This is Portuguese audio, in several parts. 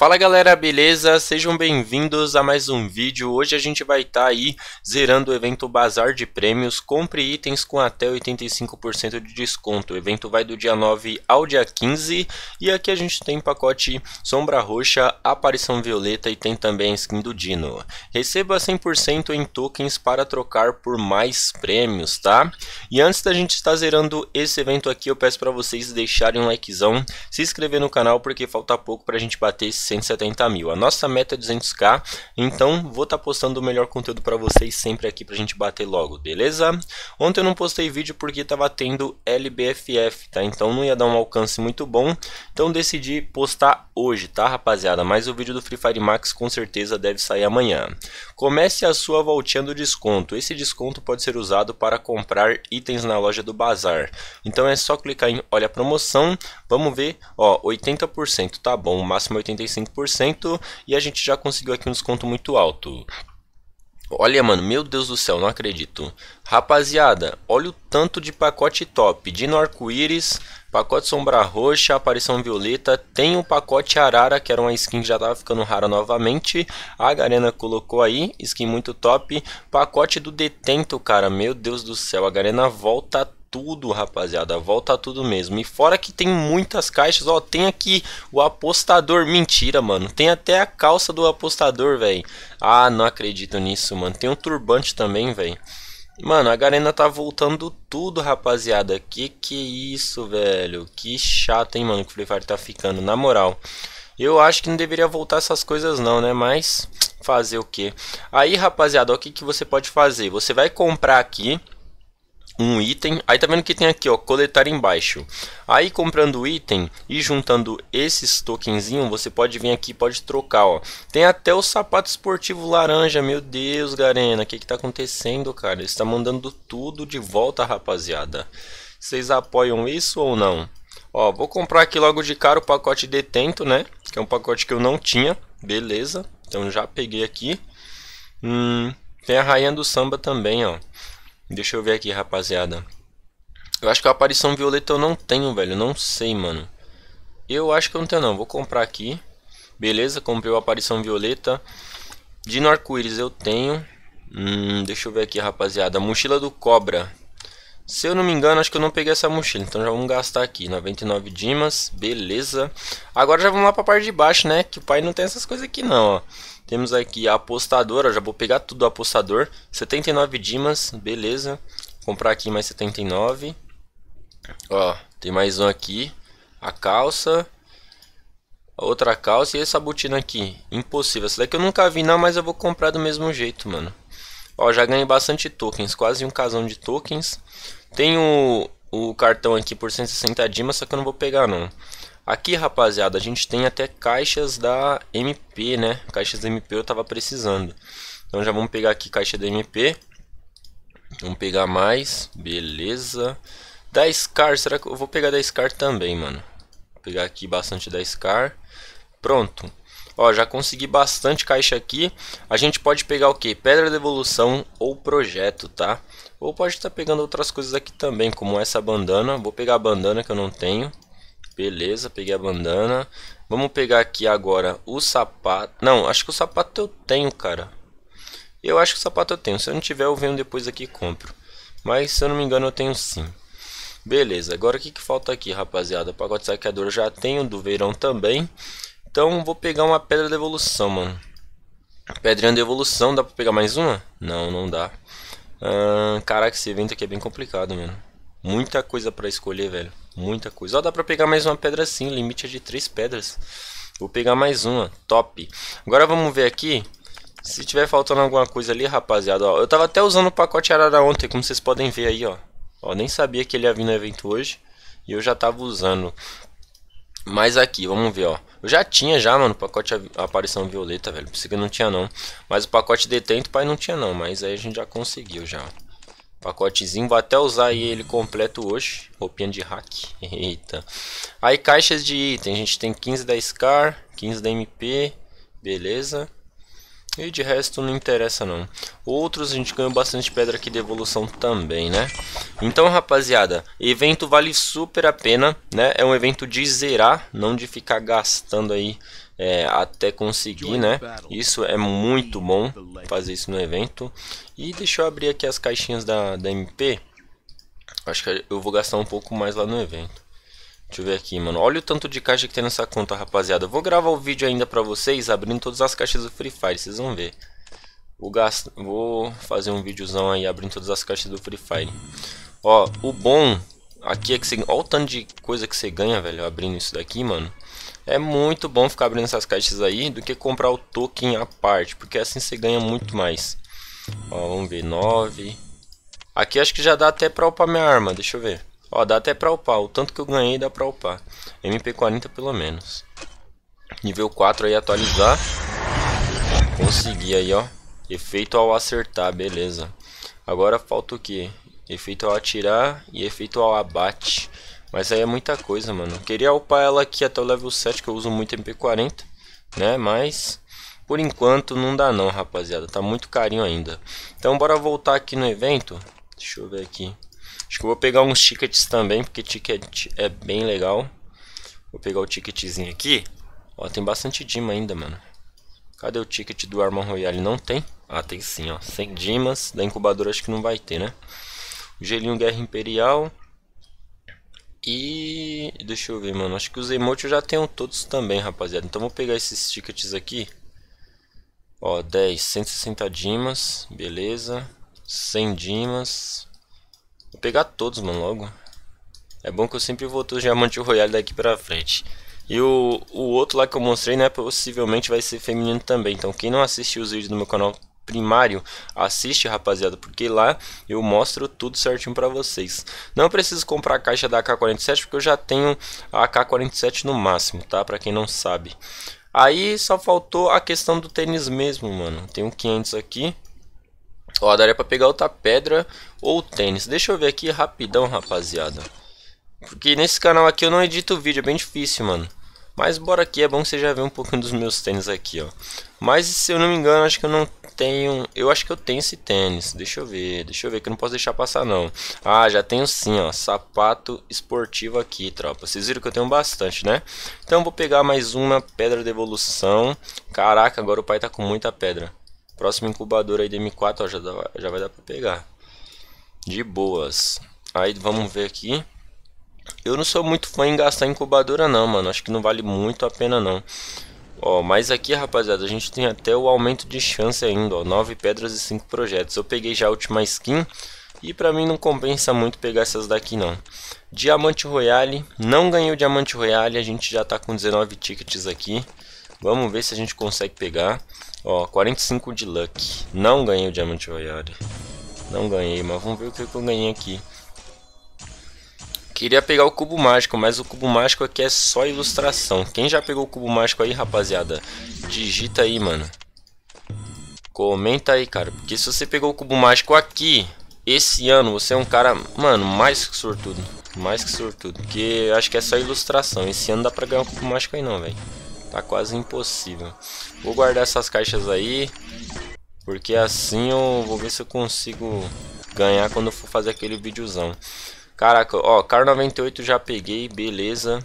Fala galera, beleza? Sejam bem-vindos a mais um vídeo. Hoje a gente vai estar tá aí zerando o evento Bazar de Prêmios. Compre itens com até 85% de desconto. O evento vai do dia 9 ao dia 15 e aqui a gente tem pacote Sombra Roxa, Aparição Violeta e tem também a skin do Dino. Receba 100% em tokens para trocar por mais prêmios, tá? E antes da gente estar tá zerando esse evento aqui, eu peço para vocês deixarem um likezão, se inscrever no canal porque falta pouco para a gente bater 170 mil. A nossa meta é 200k, então vou estar tá postando o melhor conteúdo para vocês sempre aqui para a gente bater logo, beleza? Ontem eu não postei vídeo porque estava tendo LBFF, tá? Então não ia dar um alcance muito bom, então decidi postar hoje, tá rapaziada? Mas o vídeo do Free Fire Max com certeza deve sair amanhã. Comece a sua voltinha do desconto. Esse desconto pode ser usado para comprar itens na loja do bazar. Então é só clicar em olha promoção, vamos ver, ó, 80% tá bom, máximo 85 é 5%, e a gente já conseguiu aqui um desconto muito alto. Olha, mano, meu Deus do céu, não acredito. Rapaziada, olha o tanto de pacote top. Dino Arco-Íris, pacote Sombra Roxa, Aparição Violeta. Tem o pacote Arara, que era uma skin que já tava ficando rara novamente. A Garena colocou aí, skin muito top. Pacote do Detento, cara, meu Deus do céu. A Garena volta tudo, rapaziada. Volta tudo mesmo. E fora que tem muitas caixas, ó. Tem aqui o apostador. Mentira, mano. Tem até a calça do apostador, velho. Ah, não acredito nisso, mano. Tem um turbante também, velho. Mano, a Garena tá voltando tudo, rapaziada. Que que é isso, velho? Que chato, hein, mano, que o Free Fire tá ficando. Na moral. Eu acho que não deveria voltar essas coisas não, né? Mas fazer o quê Aí, rapaziada, o que, que você pode fazer? Você vai comprar aqui um item. Aí tá vendo que tem aqui, ó, coletar embaixo. Aí comprando o item e juntando esses tokenzinhos, você pode vir aqui, pode trocar, ó. Tem até o sapato esportivo laranja, meu Deus, Garena, o que que tá acontecendo, cara? Está mandando tudo de volta, rapaziada. Vocês apoiam isso ou não? Ó, vou comprar aqui logo de cara o pacote detento, né? Que é um pacote que eu não tinha. Beleza. Então já peguei aqui. Hum, tem a rainha do samba também, ó. Deixa eu ver aqui, rapaziada. Eu acho que a aparição violeta eu não tenho, velho. Não sei, mano. Eu acho que eu não tenho, não. Vou comprar aqui. Beleza, comprei a aparição violeta. De arco-íris eu tenho. Hum, deixa eu ver aqui, rapaziada. Mochila do cobra. Se eu não me engano, acho que eu não peguei essa mochila. Então já vamos gastar aqui. 99 dimas. Beleza. Agora já vamos lá pra parte de baixo, né? Que o pai não tem essas coisas aqui, não, ó. Temos aqui a apostadora, já vou pegar tudo do apostador. 79 dimas, beleza. Vou comprar aqui mais 79. Ó, tem mais um aqui. A calça. A outra calça e essa botina aqui. Impossível. Essa daqui eu nunca vi não, mas eu vou comprar do mesmo jeito, mano. Ó, já ganhei bastante tokens. Quase um casão de tokens. Tem o, o cartão aqui por 160 dimas, só que eu não vou pegar não. Aqui, rapaziada, a gente tem até caixas da MP, né? Caixas da MP eu tava precisando. Então já vamos pegar aqui caixa da MP. Vamos pegar mais. Beleza. Da Scar, será que eu vou pegar da Scar também, mano? Vou pegar aqui bastante da Scar. Pronto. Ó, já consegui bastante caixa aqui. A gente pode pegar o que? Pedra de evolução ou projeto, tá? Ou pode estar tá pegando outras coisas aqui também, como essa bandana. Vou pegar a bandana que eu não tenho. Beleza, peguei a bandana. Vamos pegar aqui agora o sapato. Não, acho que o sapato eu tenho, cara. Eu acho que o sapato eu tenho. Se eu não tiver, eu venho depois aqui e compro. Mas se eu não me engano, eu tenho sim. Beleza, agora o que, que falta aqui, rapaziada? O pacote saqueador já tenho, do verão também. Então vou pegar uma pedra de evolução, mano. Pedrinha de evolução, dá pra pegar mais uma? Não, não dá. Ah, caraca, esse evento aqui é bem complicado, mano. Muita coisa para escolher, velho. Muita coisa. Ó, dá pra pegar mais uma pedra sim. O limite é de três pedras. Vou pegar mais uma. Top. Agora vamos ver aqui. Se tiver faltando alguma coisa ali, rapaziada. Ó, eu tava até usando o pacote arara ontem, como vocês podem ver aí, ó. Ó, nem sabia que ele ia vir no evento hoje. E eu já tava usando. Mas aqui, vamos ver, ó. Eu já tinha já, mano, o pacote aparição violeta, velho. Por isso que não tinha não. Mas o pacote detento, pai, não tinha não. Mas aí a gente já conseguiu já, ó. Pacotezinho, vou até usar ele completo hoje. Roupinha de hack. Eita. Aí caixas de item. A gente tem 15 da Scar, 15 da MP. Beleza. E de resto não interessa não. Outros a gente ganhou bastante pedra aqui de evolução também, né? Então, rapaziada, evento vale super a pena, né? É um evento de zerar, não de ficar gastando aí é, até conseguir, né? Isso é muito bom fazer isso no evento. E deixa eu abrir aqui as caixinhas da, da MP. Acho que eu vou gastar um pouco mais lá no evento. Deixa eu ver aqui, mano. Olha o tanto de caixa que tem nessa conta, rapaziada. Eu vou gravar o vídeo ainda pra vocês, abrindo todas as caixas do Free Fire. Vocês vão ver. Vou, gast... vou fazer um videozão aí, abrindo todas as caixas do Free Fire. Ó, o bom aqui é que você... Olha o tanto de coisa que você ganha, velho, abrindo isso daqui, mano. É muito bom ficar abrindo essas caixas aí do que comprar o token à parte, porque assim você ganha muito mais. Ó, vamos ver, 9. Aqui acho que já dá até pra upar minha arma, deixa eu ver. Ó, dá até pra upar, o tanto que eu ganhei dá pra upar. MP40 pelo menos. Nível 4 aí atualizar. Consegui aí, ó. Efeito ao acertar, beleza. Agora falta o que? Efeito ao atirar e efeito ao abate. Mas aí é muita coisa, mano. Queria upar ela aqui até o level 7, que eu uso muito MP40, né? Mas por enquanto não dá não, rapaziada. Tá muito carinho ainda. Então bora voltar aqui no evento. Deixa eu ver aqui. Acho que eu vou pegar uns tickets também, porque ticket é bem legal. Vou pegar o ticketzinho aqui. Ó, tem bastante dima ainda, mano. Cadê o ticket do Arma Royale? Não tem? Ah, tem sim, ó. sem dimas. Da incubadora acho que não vai ter, né? Gelinho Guerra Imperial. E deixa eu ver, mano. Acho que os emotes eu já tenho todos também, rapaziada. Então vou pegar esses tickets aqui. Ó, 10, 160 dimas, beleza. 100 dimas. Vou pegar todos, mano, logo. É bom que eu sempre vou ter o diamante royale daqui pra frente. E o, o outro lá que eu mostrei, né, possivelmente vai ser feminino também. Então quem não assistiu os vídeos do meu canal primário, assiste, rapaziada, porque lá eu mostro tudo certinho para vocês. Não preciso comprar a caixa da AK-47 porque eu já tenho a AK-47 no máximo, tá? Para quem não sabe. Aí só faltou a questão do tênis mesmo, mano. Tem um 500 aqui. Ó, daria para pegar outra pedra ou tênis. Deixa eu ver aqui rapidão, rapaziada. Porque nesse canal aqui eu não edito vídeo, é bem difícil, mano. Mas bora aqui, é bom que você já vê um pouquinho dos meus tênis aqui, ó. Mas se eu não me engano, acho que eu não tenho... Eu acho que eu tenho esse tênis. Deixa eu ver, deixa eu ver, que eu não posso deixar passar, não. Ah, já tenho sim, ó. Sapato esportivo aqui, tropa. Vocês viram que eu tenho bastante, né? Então vou pegar mais uma pedra de evolução. Caraca, agora o pai tá com muita pedra. Próximo incubador aí de M4, ó, já, dá, já vai dar pra pegar. De boas. Aí vamos ver aqui. Eu não sou muito fã em gastar incubadora não, mano. Acho que não vale muito a pena não. Ó, mas aqui, rapaziada, a gente tem até o aumento de chance ainda, ó. 9 pedras e 5 projetos. Eu peguei já a última skin. E pra mim não compensa muito pegar essas daqui não. Diamante Royale. Não ganhei o Diamante Royale. A gente já tá com 19 tickets aqui. Vamos ver se a gente consegue pegar. Ó, 45 de Luck. Não ganhei o Diamante Royale. Não ganhei, mas vamos ver o que eu ganhei aqui. Queria pegar o cubo mágico, mas o cubo mágico aqui é só ilustração. Quem já pegou o cubo mágico aí, rapaziada? Digita aí, mano. Comenta aí, cara. Porque se você pegou o cubo mágico aqui, esse ano, você é um cara, mano, mais que sortudo. Mais que sortudo. Porque acho que é só ilustração. Esse ano dá pra ganhar o cubo mágico aí não, velho. Tá quase impossível. Vou guardar essas caixas aí. Porque assim eu vou ver se eu consigo ganhar quando eu for fazer aquele videozão. Caraca, ó, Car 98 já peguei, beleza.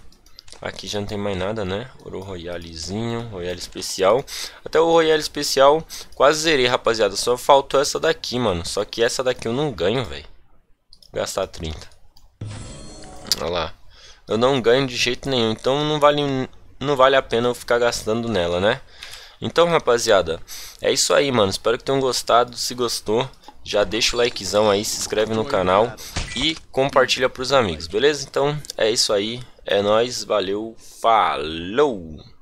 Aqui já não tem mais nada, né? Ouro Royalezinho, Royale Especial. Até o Royale Especial quase zerei, rapaziada. Só faltou essa daqui, mano. Só que essa daqui eu não ganho, velho. Gastar 30. Olha lá. Eu não ganho de jeito nenhum. Então não vale, não vale a pena eu ficar gastando nela, né? Então, rapaziada, é isso aí, mano. Espero que tenham gostado. Se gostou, já deixa o likezão aí, se inscreve no canal e compartilha para os amigos, beleza? Então é isso aí, é nós, valeu, falou!